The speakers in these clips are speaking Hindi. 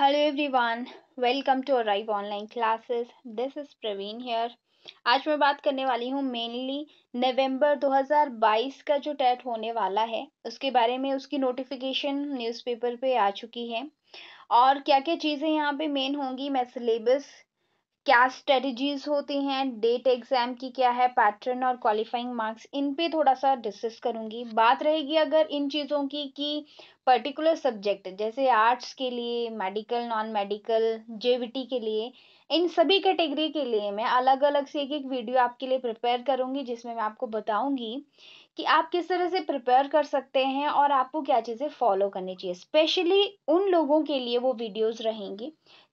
hello everyone welcome to arrive online classes this is Praveen here आज मैं बात करने वाली हूँ मेनली नवंबर 2022 का जो टेट होने वाला है उसके बारे में उसकी नोटिफिकेशन न्यूज़पेपर पे आ चुकी है और क्या क्या चीज़ें यहाँ पे मेन होंगी मैं सिलेबस क्या स्ट्रेटजीज होती हैं डेट एग्ज़ाम की क्या है पैटर्न और क्वालिफाइंग मार्क्स इन पे थोड़ा सा डिस्कस करूंगी बात रहेगी अगर इन चीज़ों की कि पर्टिकुलर सब्जेक्ट जैसे आर्ट्स के लिए मेडिकल नॉन मेडिकल जेविटी के लिए इन सभी कैटेगरी के लिए मैं अलग अलग से एक एक वीडियो आपके लिए प्रिपेयर करूंगी जिसमें मैं आपको बताऊंगी कि आप किस तरह से प्रिपेयर कर सकते हैं और आपको क्या चीज़ें फॉलो करनी चाहिए स्पेशली उन लोगों के लिए वो वीडियोस रहेंगी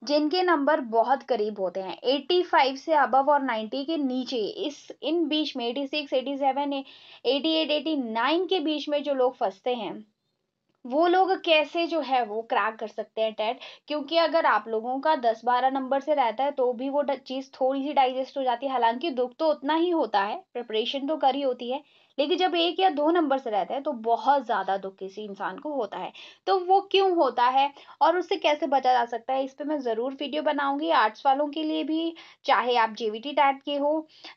जिनके नंबर बहुत करीब होते हैं 85 से अबव और 90 के नीचे इस इन बीच में 86, 87, 88, 89 के बीच में जो लोग फंसते हैं वो लोग कैसे जो है वो क्रैक कर सकते हैं टेट क्योंकि अगर आप लोगों का दस बारह नंबर से रहता है तो भी वो चीज़ थोड़ी सी डाइजेस्ट हो जाती है हालांकि दुख तो उतना ही होता है प्रिपरेशन तो करी होती है लेकिन जब एक या दो नंबर से रहता है तो बहुत ज़्यादा दुख किसी इंसान को होता है तो वो क्यों होता है और उससे कैसे बचा जा सकता है इस पर मैं ज़रूर वीडियो बनाऊंगी आर्ट्स वालों के लिए भी चाहे आप जेवीटी टाइप के हो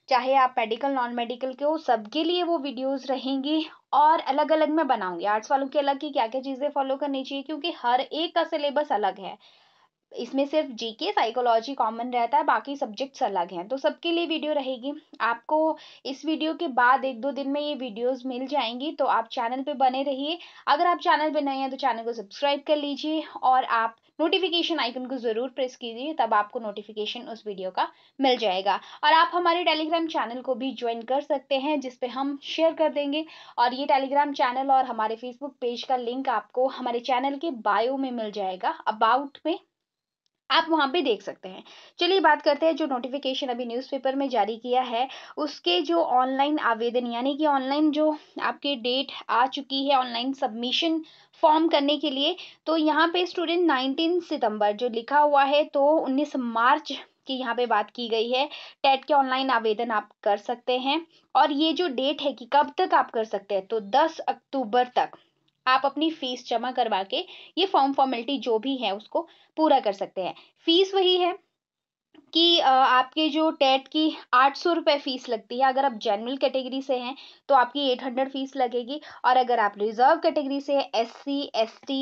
चाहे आप मेडिकल नॉन मेडिकल के हो सबके लिए वो वीडियोज़ रहेंगी और अलग अलग मैं बनाऊंगी आर्ट्स वालों के अलग की क्या क्या चीज़ें फॉलो करनी चाहिए क्योंकि हर एक का सिलेबस अलग है इसमें सिर्फ जीके साइकोलॉजी कॉमन रहता है बाकी सब्जेक्ट्स अलग हैं तो सबके लिए वीडियो रहेगी आपको इस वीडियो के बाद एक दो दिन में ये वीडियोस मिल जाएंगी तो आप चैनल पे बने रहिए अगर आप चैनल पे नए हैं तो चैनल को सब्सक्राइब कर लीजिए और आप नोटिफिकेशन आइकन को ज़रूर प्रेस कीजिए तब आपको नोटिफिकेशन उस वीडियो का मिल जाएगा और आप हमारे टेलीग्राम चैनल को भी ज्वाइन कर सकते हैं जिस पे हम शेयर कर देंगे और ये टेलीग्राम चैनल और हमारे फेसबुक पेज का लिंक आपको हमारे चैनल के बायो में मिल जाएगा अबाउट में आप वहां पे देख सकते हैं चलिए बात करते हैं जो नोटिफिकेशन अभी न्यूज़पेपर में जारी किया है उसके जो ऑनलाइन आवेदन यानी कि ऑनलाइन जो आपके डेट आ चुकी है ऑनलाइन सबमिशन फॉर्म करने के लिए तो यहाँ पे स्टूडेंट 19 सितंबर जो लिखा हुआ है तो 19 मार्च की यहाँ पे बात की गई है टेट के ऑनलाइन आवेदन आप कर सकते हैं और ये जो डेट है कि कब तक आप कर सकते हैं तो दस अक्टूबर तक आप अपनी फीस जमा करवा के ये फॉर्म फॉर्मेलिटी जो भी है उसको पूरा कर सकते हैं फीस वही है कि आपके जो टेट की आठ सौ रुपये फ़ीस लगती है अगर आप जनरल कैटेगरी से हैं तो आपकी एट हंड्रेड फ़ीस लगेगी और अगर आप रिज़र्व कैटेगरी से एस सी एस टी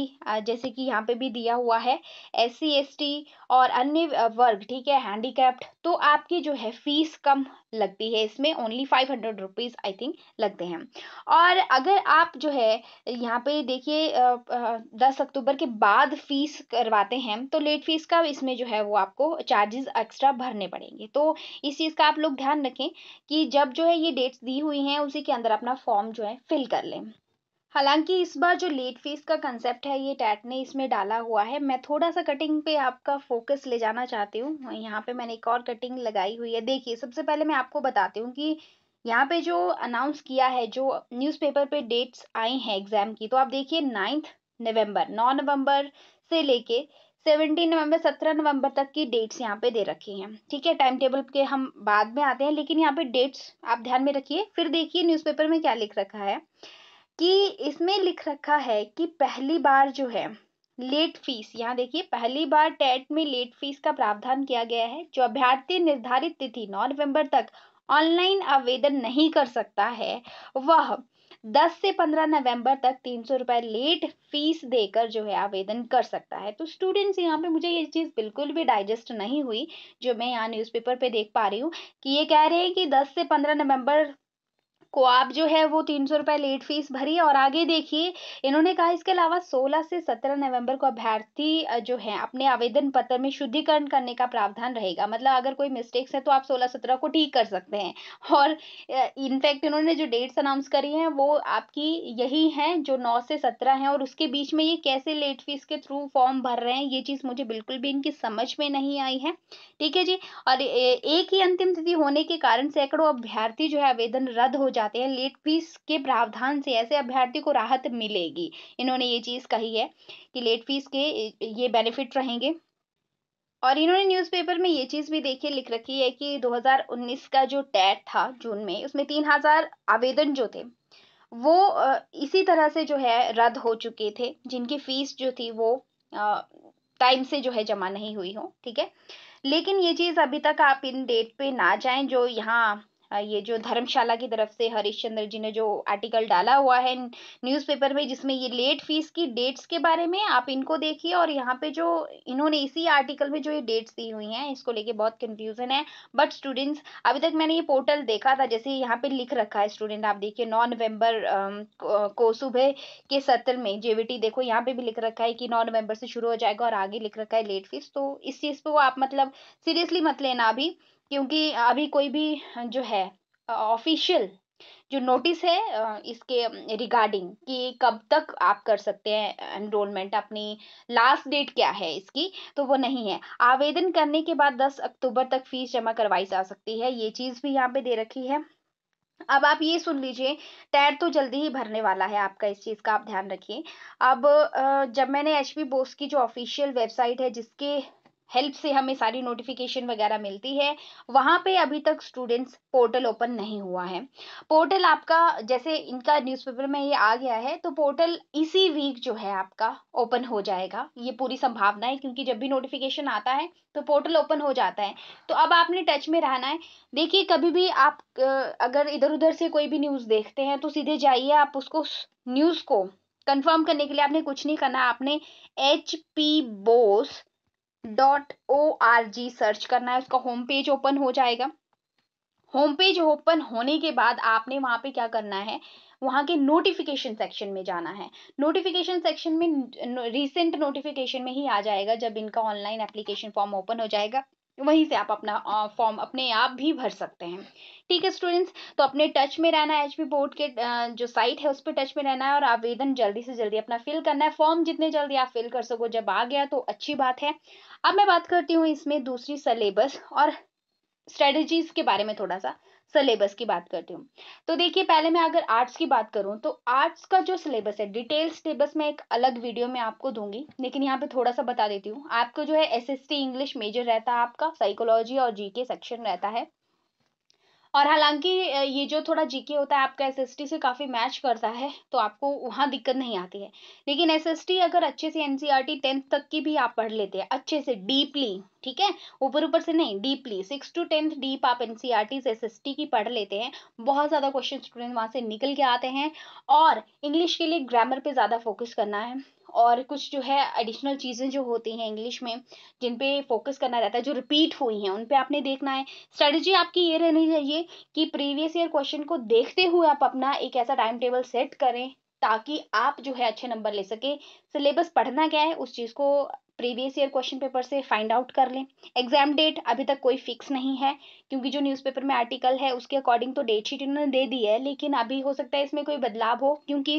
जैसे कि यहाँ पे भी दिया हुआ है एस सी एस टी और अन्य वर्ग ठीक है हैंडीक्रैप्ट तो आपकी जो है फ़ीस कम लगती है इसमें only five hundred rupees I think लगते हैं और अगर आप जो है यहाँ पे देखिए दस अक्टूबर के बाद फ़ीस करवाते हैं तो लेट फ़ीस का इसमें जो है वो आपको चार्जेस एक्स्ट्रा भरने पड़ेंगे तो इस चीज़ का आप लोग ध्यान रखें कि जब जो है ये डेट्स दी हुई हैं उसी के अंदर अपना फॉर्म जो है फिल कर लें हालांकि इस बार जो लेट फीस का कंसेप्ट है ये टैट ने इसमें डाला हुआ है मैं थोड़ा सा कटिंग पे आपका फोकस ले जाना चाहती हूँ यहाँ पे मैंने एक और कटिंग लगाई हुई है देखिए सबसे पहले मैं आपको बताती हूँ कि यहाँ पे जो अनाउंस किया है जो न्यूज़पेपर पे डेट्स आई हैं एग्ज़ाम की तो आप देखिए नाइन्थ नवंबर नौ नवंबर से लेके सेवनटीन नवंबर सत्रह नवंबर तक की डेट्स यहाँ पे दे रखी हैं ठीक है टाइम टेबल के हम बाद में आते हैं लेकिन यहाँ पे डेट्स आप ध्यान में रखिए फिर देखिए न्यूज़पेपर में क्या लिख रखा है कि इसमें लिख रखा है कि पहली बार जो है लेट फीस यहाँ देखिए पहली बार टेट में लेट फीस का प्रावधान किया गया है जो अभ्यर्थी निर्धारित तिथि नौ नवंबर तक ऑनलाइन आवेदन नहीं कर सकता है वह 10 से 15 नवंबर तक तीन सौ रुपए लेट फीस देकर जो है आवेदन कर सकता है तो स्टूडेंट्स यहाँ पे मुझे ये चीज़ बिल्कुल भी डाइजेस्ट नहीं हुई जो मैं यहाँ न्यूज़पेपर पे देख पा रही हूँ कि ये कह रहे हैं कि 10 से 15 नवंबर को आप जो है वो तीन सौ रुपए लेट फीस भरी और आगे देखिए इन्होंने कहा इसके अलावा सोलह से सत्रह नवंबर को अभ्यर्थी जो है अपने आवेदन पत्र में शुद्धिकरण करने का प्रावधान रहेगा मतलब अगर कोई मिस्टेक्स है तो आप सोलह सत्रह को ठीक कर सकते हैं और इनफैक्ट इन्होंने जो डेट्स अनाउंस करी है वो आपकी यही है जो नौ से सत्रह है और उसके बीच में ये कैसे लेट फीस के थ्रू फॉर्म भर रहे हैं ये चीज़ मुझे बिल्कुल भी इनकी समझ में नहीं आई है ठीक है जी और एक ही अंतिम तिथि होने के कारण सैकड़ों अभ्यर्थी जो है आवेदन रद्द हो जाए जाते हैं लेट फीस के प्रावधान से ऐसे अभ्यर्थी को राहत मिलेगी इन्होंने ये चीज़ कही है कि लेट फीस के ये बेनिफिट रहेंगे और इन्होंने न्यूज़पेपर में ये चीज़ भी देखिए लिख रखी है कि 2019 का जो टैट था जून में उसमें तीन हजार आवेदन जो थे वो इसी तरह से जो है रद्द हो चुके थे जिनकी फीस जो थी वो टाइम से जो है जमा नहीं हुई हो ठीक है लेकिन ये चीज़ अभी तक आप इन डेट पे ना जाएं जो यहाँ ये जो धर्मशाला की तरफ से हरीश चंद्र जी ने जो आर्टिकल डाला हुआ है न्यूज़पेपर में जिसमें ये लेट फीस की डेट्स के बारे में आप इनको देखिए और यहाँ पे जो इन्होंने इसी आर्टिकल में जो ये डेट्स दी हुई हैं इसको लेके बहुत कन्फ्यूजन है बट स्टूडेंट्स अभी तक मैंने ये पोर्टल देखा था जैसे यहाँ पे लिख रखा है स्टूडेंट आप देखिए नौ नवम्बर को सुबह के सत्र में जेवीटी देखो यहाँ पे भी लिख रखा है कि नौ नवंबर से शुरू हो जाएगा और आगे लिख रखा है लेट फीस तो इस चीज़ पे वो आप मतलब सीरियसली मत लेना अभी क्योंकि अभी कोई भी जो है ऑफिशियल जो नोटिस है इसके रिगार्डिंग कि कब तक आप कर सकते हैं एनरोलमेंट अपनी लास्ट डेट क्या है इसकी तो वो नहीं है आवेदन करने के बाद 10 अक्टूबर तक फीस जमा करवाई जा सकती है ये चीज़ भी यहाँ पे दे रखी है अब आप ये सुन लीजिए टैर तो जल्दी ही भरने वाला है आपका इस चीज़ का आप ध्यान रखिए अब जब मैंने एच पी बोस की जो ऑफिशियल वेबसाइट है जिसके हेल्प से हमें सारी नोटिफिकेशन वगैरह मिलती है वहाँ पे अभी तक स्टूडेंट्स पोर्टल ओपन नहीं हुआ है पोर्टल आपका जैसे इनका न्यूज़पेपर में ये आ गया है तो पोर्टल इसी वीक जो है आपका ओपन हो जाएगा ये पूरी संभावना है क्योंकि जब भी नोटिफिकेशन आता है तो पोर्टल ओपन हो जाता है तो अब आपने टच में रहना है देखिए कभी भी आप अगर इधर उधर से कोई भी न्यूज़ देखते हैं तो सीधे जाइए आप उसको न्यूज़ को कंफर्म करने के लिए आपने कुछ नहीं करना आपने H P BOSE dot O R G search करना है उसका होम पेज ओपन हो जाएगा होम पेज ओपन होने के बाद आपने वहां पे क्या करना है वहां के नोटिफिकेशन सेक्शन में जाना है नोटिफिकेशन सेक्शन में रिसेंट नोटिफिकेशन में ही आ जाएगा जब इनका ऑनलाइन एप्लीकेशन फॉर्म ओपन हो जाएगा वहीं से आप अपना फॉर्म अपने आप भी भर सकते हैं ठीक है स्टूडेंट्स तो अपने टच में रहना है एच बोर्ड के जो साइट है उस पर टच में रहना है और आवेदन जल्दी से जल्दी अपना फिल करना है फॉर्म जितने जल्दी आप फिल कर सको जब आ गया तो अच्छी बात है अब मैं बात करती हूँ इसमें दूसरी सलेबस और स्ट्रेटजीज के बारे में थोड़ा सा सिलेबस की बात करती हूँ तो देखिए पहले मैं अगर आर्ट्स की बात करूँ तो आर्ट्स का जो सिलेबस है डिटेल सिलेबस मैं एक अलग वीडियो में आपको दूंगी लेकिन यहाँ पे थोड़ा सा बता देती हूँ आपको जो है एस इंग्लिश मेजर रहता है आपका साइकोलॉजी और जी सेक्शन रहता है और हालांकि ये जो थोड़ा जीके होता है आपका एसएसटी से काफ़ी मैच करता है तो आपको वहाँ दिक्कत नहीं आती है लेकिन एसएसटी अगर अच्छे से एनसीईआरटी टेंथ e तक की भी आप पढ़ लेते हैं अच्छे से डीपली ठीक है ऊपर ऊपर से नहीं deeply six to tenth deep आप एन सी आर टी से एस एस टी की पढ़ लेते हैं बहुत ज़्यादा क्वेश्चन स्टूडेंट वहाँ से निकल के आते हैं और इंग्लिश के लिए ग्रामर पे ज़्यादा फोकस करना है और कुछ जो है एडिशनल चीज़ें जो होती हैं इंग्लिश में जिन पे फोकस करना रहता है जो रिपीट हुई हैं उन पे आपने देखना है स्ट्रेटजी आपकी ये रहनी चाहिए कि प्रीवियस ईयर क्वेश्चन को देखते हुए आप अपना एक ऐसा टाइम टेबल सेट करें ताकि आप जो है अच्छे नंबर ले सके सिलेबस पढ़ना क्या है उस चीज़ को प्रीवियस ईयर क्वेश्चन पेपर से फाइंड आउट कर लें एग्जाम डेट अभी तक कोई फिक्स नहीं है क्योंकि जो न्यूज़पेपर में आर्टिकल है उसके अकॉर्डिंग तो डेट शीट इन्होंने दे दी है लेकिन अभी हो सकता है इसमें कोई बदलाव हो क्योंकि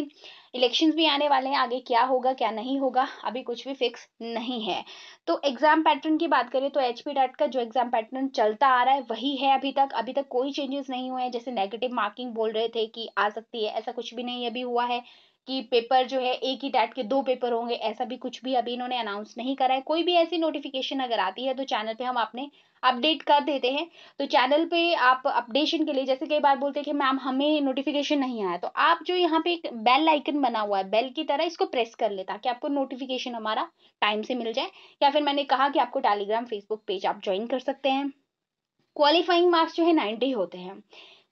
इलेक्शंस भी आने वाले हैं आगे क्या होगा क्या नहीं होगा अभी कुछ भी फिक्स नहीं है तो एग्जाम पैटर्न की बात करें तो एच पी डाट का जो एग्जाम पैटर्न चलता आ रहा है वही है अभी तक अभी तक कोई चेंजेस नहीं हुए हैं जैसे नेगेटिव मार्किंग बोल रहे थे कि आ सकती है ऐसा कुछ भी नहीं अभी हुआ है कि पेपर जो है एक ही टैट के दो पेपर होंगे ऐसा भी कुछ भी अभी इन्होंने अनाउंस नहीं करा है कोई भी ऐसी नोटिफिकेशन अगर आती है तो चैनल पे हम अपने अपडेट कर देते हैं तो चैनल पे आप अपडेशन के लिए जैसे कई बार बोलते हैं कि मैम हमें नोटिफिकेशन नहीं आया तो आप जो यहाँ पे एक बेल आइकन बना हुआ है बेल की तरह इसको प्रेस कर ले ताकि आपको नोटिफिकेशन हमारा टाइम से मिल जाए या फिर मैंने कहा कि आपको टेलीग्राम फेसबुक पेज आप ज्वाइन कर सकते हैं क्वालिफाइंग मार्क्स जो है नाइन्टी होते हैं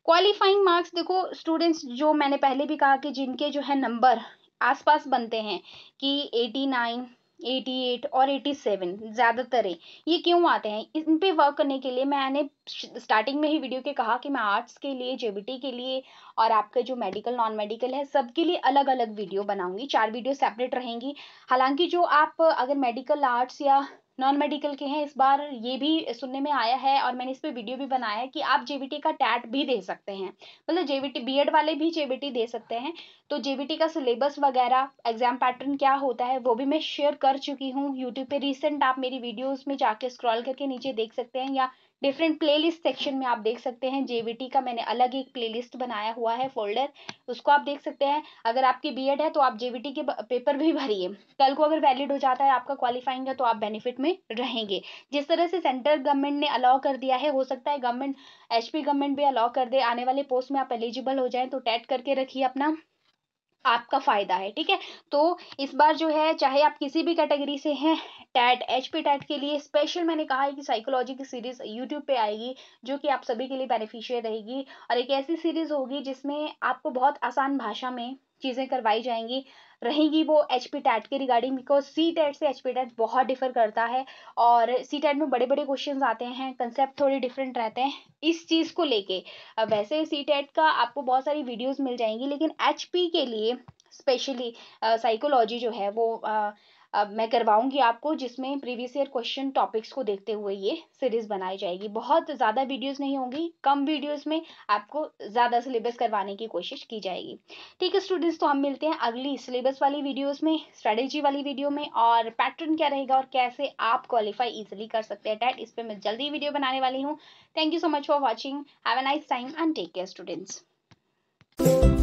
क्वालिफाइंग मार्क्स देखो स्टूडेंट्स जो मैंने पहले भी कहा कि जिनके जो है नंबर आसपास बनते हैं कि एटी नाइन 88 और 87 ज़्यादातर है ये क्यों आते हैं इन पे वर्क करने के लिए मैंने स्टार्टिंग में ही वीडियो के कहा कि मैं आर्ट्स के लिए जेबीटी के लिए और आपके जो मेडिकल नॉन मेडिकल है सबके लिए अलग अलग वीडियो बनाऊंगी चार वीडियो सेपरेट रहेंगी हालांकि जो आप अगर मेडिकल आर्ट्स या नॉन मेडिकल के हैं इस बार ये भी सुनने में आया है और मैंने इस पर वीडियो भी बनाया है कि आप जेबीटी का टैट भी दे सकते हैं मतलब जेबीटी एड वाले भी जेबीटी दे सकते हैं तो जेबीटी का सिलेबस वगैरह एग्जाम पैटर्न क्या होता है वो भी मैं शेयर कर चुकी हूँ यूट्यूब पे रिसेंट आप मेरी वीडियोज़ में जाके स्क्रॉल करके नीचे देख सकते हैं या डिफरेंट प्लेलिस्ट सेक्शन में आप देख सकते हैं जेवीटी का मैंने अलग एक प्लेलिस्ट बनाया हुआ है फोल्डर उसको आप देख सकते हैं अगर आपकी बीएड है तो आप जेवीटी के पेपर भी भरिए कल को अगर वैलिड हो जाता है आपका क्वालिफाइंग है तो आप बेनिफिट में रहेंगे जिस तरह से सेंट्रल गवर्नमेंट ने अलाउ कर दिया है हो सकता है गवर्नमेंट एचपी गवर्नमेंट भी अलाउ कर दे आने वाले पोस्ट में आप एलिजिबल हो जाए तो टैट करके रखिए अपना आपका फ़ायदा है ठीक है तो इस बार जो है चाहे आप किसी भी कैटेगरी से हैं टैट एच पी टैट के लिए स्पेशल मैंने कहा है कि साइकोलॉजी की सीरीज़ यूट्यूब पे आएगी जो कि आप सभी के लिए बेनिफिशियल रहेगी और एक ऐसी सीरीज़ होगी जिसमें आपको बहुत आसान भाषा में चीज़ें करवाई जाएंगी रहेंगी वो एच पी टैट के रिगार्डिंग बिकॉज सी टैट से एच पी टैट बहुत डिफर करता है और सी टैट में बड़े बड़े क्वेश्चन आते हैं कंसेप्ट थोड़े डिफरेंट रहते हैं इस चीज़ को लेके वैसे सी टैट का आपको बहुत सारी वीडियोज़ मिल जाएंगी लेकिन एच पी के लिए स्पेशली साइकोलॉजी uh, जो है वो uh, अब मैं करवाऊंगी आपको जिसमें प्रीवियस ईयर क्वेश्चन टॉपिक्स को देखते हुए ये सीरीज बनाई जाएगी बहुत ज़्यादा वीडियोस नहीं होंगी कम वीडियोस में आपको ज़्यादा सिलेबस करवाने की कोशिश की जाएगी ठीक है स्टूडेंट्स तो हम मिलते हैं अगली सिलेबस वाली वीडियोज़ में स्ट्रेटेजी वाली वीडियो में और पैटर्न क्या रहेगा और कैसे आप क्वालिफाई ईजिली कर सकते हैं डैट इस पर मैं जल्दी वीडियो बनाने वाली हूँ thank you so much for watching have nice time and take care students